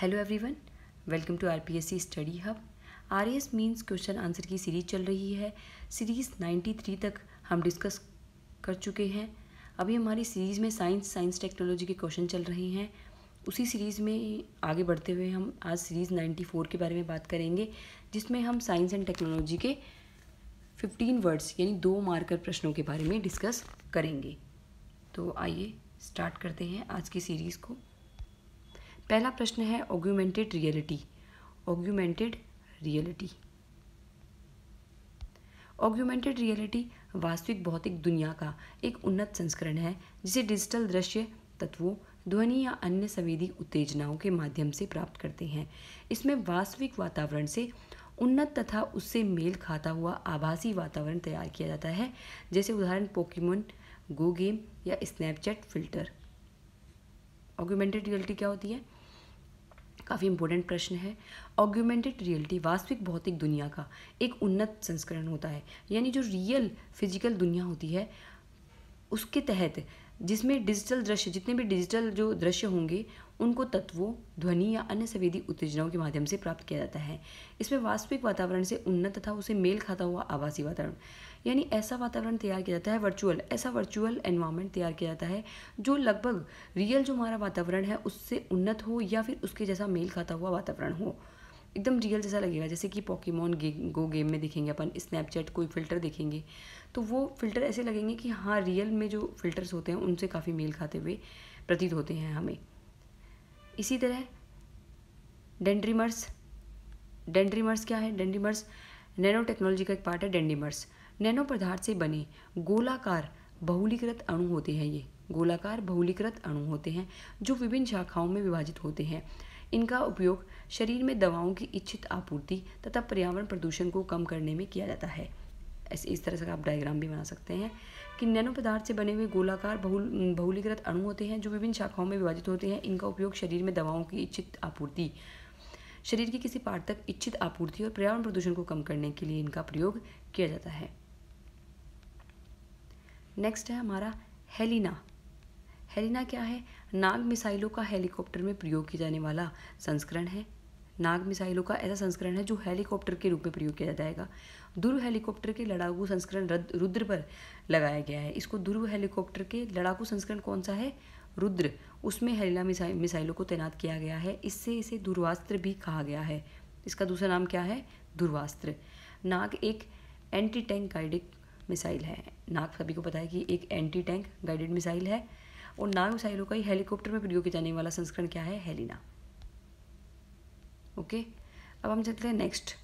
hello everyone welcome to RPSC study hub RAS mains question answer की series चल रही है सीरीज 93 तक हम डिस्कस कर चुके हैं अभी हमारी सीरीज़ में साइंस साइंस टेक्नोलॉजी के क्वेश्चन चल रहे हैं उसी सीरीज़ में आगे बढ़ते हुए हम आज सीरीज़ 94 के बारे में बात करेंगे जिसमें हम साइंस एंड टेक्नोलॉजी के फिफ्टीन वर्ड्स यानी दो मार्कर प्रश्नों के बारे में डिस्कस करेंगे तो आइए स्टार्ट करते हैं आज की सीरीज़ को पहला प्रश्न है augmented reality augmented reality augmented reality वास्तविक भौतिक दुनिया का एक उन्नत संस्करण है जिसे डिजिटल दृश्य तत्वों ध्वनि या अन्य संवेदी उत्तेजनाओं के माध्यम से प्राप्त करते हैं इसमें वास्तविक वातावरण से उन्नत तथा उससे मेल खाता हुआ आभासी वातावरण तैयार किया जाता है जैसे उदाहरण पोकीमोन गो गेम या स्नैपचैट फिल्टर ऑग्यूमेंटेड रियलिटी क्या होती है काफ़ी इंपॉर्टेंट प्रश्न है ऑग्यूमेंटेड रियलिटी वास्तविक भौतिक दुनिया का एक उन्नत संस्करण होता है यानी जो रियल फिजिकल दुनिया होती है उसके तहत जिसमें डिजिटल दृश्य जितने भी डिजिटल जो दृश्य होंगे उनको तत्वों ध्वनि या अन्य संवेदी उत्तेजनाओं के माध्यम से प्राप्त किया जाता है इसमें वास्तविक वातावरण से उन्नत तथा उसे मेल खाता हुआ आवासीय वातावरण यानी ऐसा वातावरण तैयार किया जाता है वर्चुअल ऐसा वर्चुअल एनवायरनमेंट तैयार किया जाता है जो लगभग रियल जो हमारा वातावरण है उससे उन्नत हो या फिर उसके जैसा मेल खाता हुआ वातावरण हो एकदम रियल जैसा लगेगा जैसे कि पॉकीमोन गे, गो गेम में देखेंगे अपन स्नैपचैट कोई फ़िल्टर देखेंगे तो वो फ़िल्टर ऐसे लगेंगे कि हाँ रियल में जो फ़िल्टर्स होते हैं उनसे काफ़ी मेल खाते हुए प्रतीत होते हैं हमें इसी तरह डेंड्रीमर्स डेंड्रीमर्स क्या है डेंड्रीमर्स नैनो टेक्नोलॉजी का एक पार्ट है डेंडीमर्स नैनो पदार्थ से बने गोलाकार बहुलीकृत अणु होते हैं ये गोलाकार बहुलीकृत अणु होते हैं जो विभिन्न शाखाओं में विभाजित होते हैं इनका उपयोग शरीर में दवाओं की इच्छित आपूर्ति तथा पर्यावरण प्रदूषण को कम करने में किया जाता है ऐसे इस तरह से आप डायग्राम भी बना सकते हैं कि नैनो पदार्थ से बने हुए गोलाकार बहुल बहुलीकृत अणु होते हैं जो विभिन्न शाखाओं में विभाजित होते हैं इनका उपयोग शरीर में दवाओं की इच्छित आपूर्ति शरीर की किसी पार्ट तक इच्छित आपूर्ति और पर्यावरण प्रदूषण को कम करने के लिए इनका प्रयोग किया जाता है नेक्स्ट है हमारा हेलिना हेलिना क्या है नाग मिसाइलों का हेलीकॉप्टर में प्रयोग किया जाने वाला संस्करण है नाग मिसाइलों का ऐसा संस्करण है जो हेलीकॉप्टर के रूप में प्रयोग किया जाएगा ध्रुव हेलीकॉप्टर के लड़ाकू संस्करण रुद्र पर लगाया गया है इसको ध्रुव हेलीकॉप्टर के लड़ाकू संस्करण कौन सा है रुद्र उसमें हेलिना मिसाइल मिसाइलों को तैनात किया गया है इससे इसे ध्रुवास्त्र भी कहा गया है इसका दूसरा नाम क्या है ध्रुवास्त्र नाग एक एंटी टैंक गाइडेड मिसाइल है नाग सभी को पता है कि एक एंटी टैंक गाइडेड मिसाइल है और नाम मिसाइलों का ही हेलीकॉप्टर में प्रयोग किया जाने वाला संस्करण क्या है हेलिना ओके अब हम चलते हैं नेक्स्ट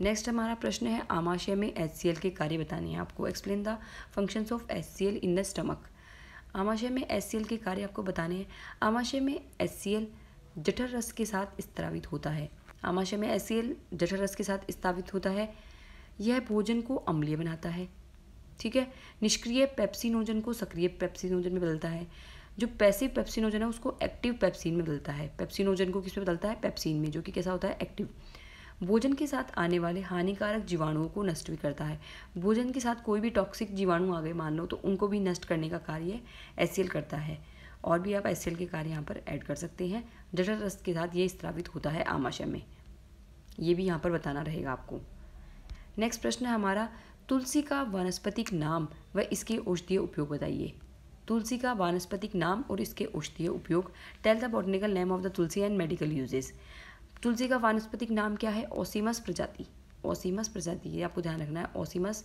नेक्स्ट हमारा प्रश्न है आमाशय में एच के कार्य बताने हैं आपको explain the functions of H in the stomach आमाशय में एच के कार्य आपको बताने हैं आमाशय में एच जठर रस के साथ स्त्रावित होता है आमाशय में एच जठर रस के साथ स्थापित होता है यह भोजन को अम्लीय बनाता है ठीक है निष्क्रिय पेप्सिनोजन को सक्रिय पेप्सिनोजन में बदलता है जो पैसिव पेप्सिनोजन है उसको एक्टिव पेप्सिन में बदलता है पेप्सिनोजन को किस में बदलता है पेप्सिन में जो कि कैसा होता है एक्टिव भोजन के साथ आने वाले हानिकारक जीवाणुओं को नष्ट भी करता है भोजन के साथ कोई भी टॉक्सिक जीवाणु आ गए मान लो तो उनको भी नष्ट करने का कार्य एस करता है और भी आप एस के कार्य यहाँ पर ऐड कर सकते हैं जटर रस के साथ ये स्त्रावित होता है आमाशय में ये भी यहाँ पर बताना रहेगा आपको नेक्स्ट प्रश्न है हमारा तुलसी का वानस्पतिक नाम व इसके औषधीय उपयोग बताइए तुलसी का वानस्पतिक नाम और इसके औषधीय उपयोग tell the botanical name of the tulsi and medical uses तुलसी का वानस्पतिक नाम क्या है ओसीमस प्रजाति ओसीमस प्रजाति ये आपको ध्यान रखना है ओसीमस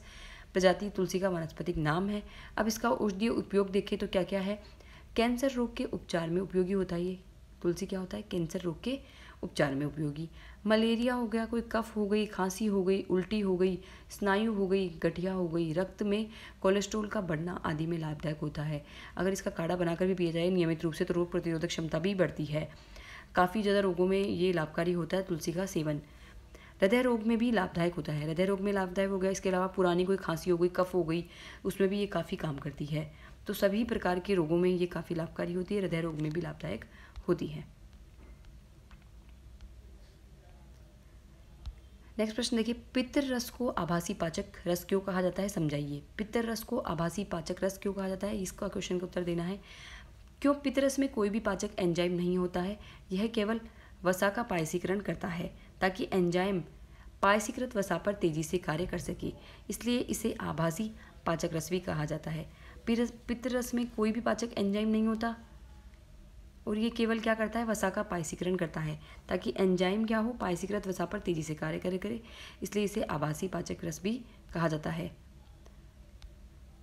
प्रजाति तुलसी का वानस्पतिक नाम है अब इसका औषधीय उपयोग देखें तो क्या क्या है कैंसर रोग के उपचार में उपयोगी होता है ये तुलसी क्या होता है कैंसर रोग के उपचार में उपयोगी मलेरिया हो गया कोई कफ हो गई खांसी हो गई उल्टी हो गई स्नायु हो गई गठिया हो गई रक्त में कोलेस्ट्रोल का बढ़ना आदि में लाभदायक होता है अगर इसका काढ़ा बनाकर भी पिया जाए नियमित रूप से तो रोग प्रतिरोधक क्षमता भी बढ़ती है काफ़ी ज़्यादा रोगों में ये लाभकारी होता है तुलसी का सेवन हृदय रोग में भी लाभदायक होता है हृदय रोग में लाभदायक हो गया इसके अलावा पुरानी कोई खांसी हो गई कफ हो गई उसमें भी ये काफ़ी काम करती है तो सभी प्रकार के रोगों में ये काफ़ी लाभकारी होती है हृदय रोग में भी लाभदायक होती है नेक्स्ट प्रश्न देखिए पितर रस को आभासी पाचक रस क्यों कहा जाता है समझाइए पितर रस को आभासी पाचक रस क्यों कहा जाता है इसका क्वेश्चन का उत्तर देना है क्यों पितरस में कोई भी पाचक एंजाइम नहीं होता है यह केवल वसा का पायसीकरण करता है ताकि एंजाइम पायसीकृत वसा पर तेजी से कार्य कर सके इसलिए इसे आभासी पाचक रस भी कहा जाता है पितरस में कोई भी पाचक एंजाइम नहीं होता और ये केवल क्या करता है वसा का पायसीकरण करता है ताकि एंजाइम क्या हो पायसीकृत वसा पर तेजी से कार्य करे करे इसलिए इसे आवासीय पाचक रस भी कहा जाता है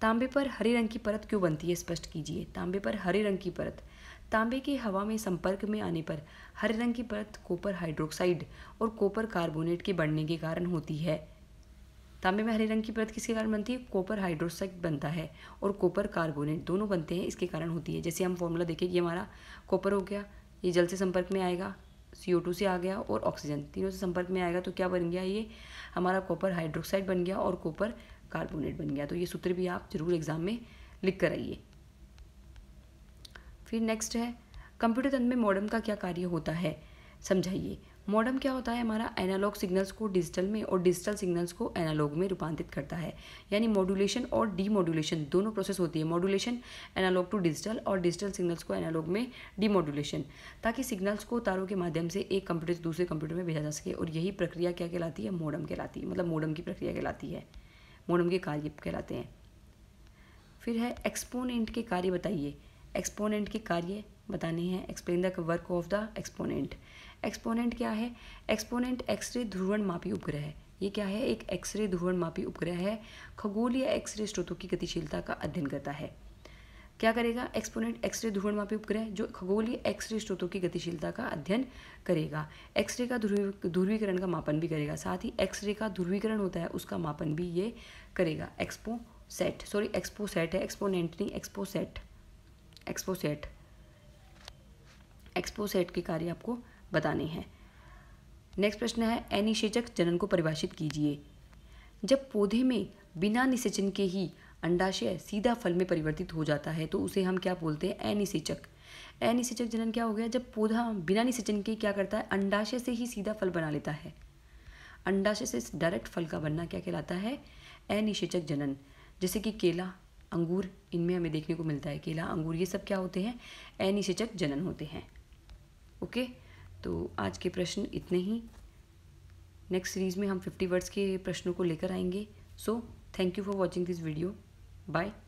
तांबे पर हरे रंग की परत क्यों बनती है स्पष्ट कीजिए तांबे पर हरे रंग की परत तांबे के हवा में संपर्क में आने पर हरे रंग की परत कोपर हाइड्रोक्साइड और कोपर कार्बोनेट के बढ़ने के कारण होती है तांबे में हरे रंग की परत किसके कारण बनती है कॉपर हाइड्रोसाइड बनता है और कॉपर कार्बोनेट दोनों बनते हैं इसके कारण होती है जैसे हम फॉर्मूला देखें ये हमारा कॉपर हो गया ये जल से संपर्क में आएगा सी ओ टू से आ गया और ऑक्सीजन तीनों से संपर्क में आएगा तो क्या बन गया ये हमारा कॉपर हाइड्रोक्साइड बन गया और कॉपर कार्बोनेट बन गया तो ये सूत्र भी आप जरूर एग्ज़ाम में लिख कर आइए फिर नेक्स्ट है कंप्यूटर तंत्र में मॉडम का क्या कार्य होता है समझाइए मॉडम क्या होता है हमारा एनालॉग सिग्नल्स को डिजिटल में और डिजिटल सिग्नल्स को एनालॉग में रूपांतरित करता है यानी मॉड्यूलेशन और डीमोड्यूलेशन दोनों प्रोसेस होती है मॉड्यूलेशन एनालॉग टू डिजिटल और डिजिटल सिग्नल्स को एनालॉग में डीमोड्यूलेशन ताकि सिग्नल्स को तारों के माध्यम से एक कंप्यूटर से दूसरे कंप्यूटर में भेजा जा सके और यही प्रक्रिया क्या कहलाती है मोडम कहलाती है मतलब मोडम की प्रक्रिया कहलाती है मोडम के कार्य कहलाते हैं फिर है एक्सपोनेंट के कार्य बताइए एक्सपोनेंट के कार्य बतानी है explain the work of the exponent exponent क्या है एक्सपोनेंट एक्सरे ध्रुवण मापी उपग्रह है ये क्या है एक एक्सरे ध्रुवण मापी उपग्रह है खगोलीय एक्सरे स्रोतों की गतिशीलता का अध्ययन करता है क्या करेगा एक्सपोनेंट एक्सरे ध्रुवण मापी उपग्रह जो खगोलीय एक्सरे स्रोतों की गतिशीलता का अध्ययन करेगा एक्सरे का ध्रुवीकरण का मापन भी करेगा साथ ही एक्सरे का ध्रुवीकरण होता है उसका मापन भी ये करेगा expo set sorry expo set है एक्सपोनेंट नहीं एक्सपो सेट एक्सपो सेट वो सेट के कार्य आपको बताने हैं नेक्स्ट प्रश्न है अनिषेचक जनन को परिभाषित कीजिए जब पौधे में बिना निषेचन के ही अंडाशय सीधा फल में परिवर्तित हो जाता है तो उसे हम क्या बोलते हैं अनिषेचक अनिषेचक जनन क्या हो गया जब पौधा बिना निषेचन के क्या करता है अंडाशय से ही सीधा फल बना लेता है अंडाशय से डायरेक्ट फल का बनना क्या कहलाता है अनिषेचक जनन जैसे कि केला अंगूर इनमें हमें देखने को मिलता है केला अंगूर ये सब क्या होते हैं अनिषेचक जनन होते हैं ओके तो आज के प्रश्न इतने ही नेक्स्ट सीरीज़ में हम फिफ्टी वर्ड्स के प्रश्नों को लेकर आएंगे so thank you for watching this video bye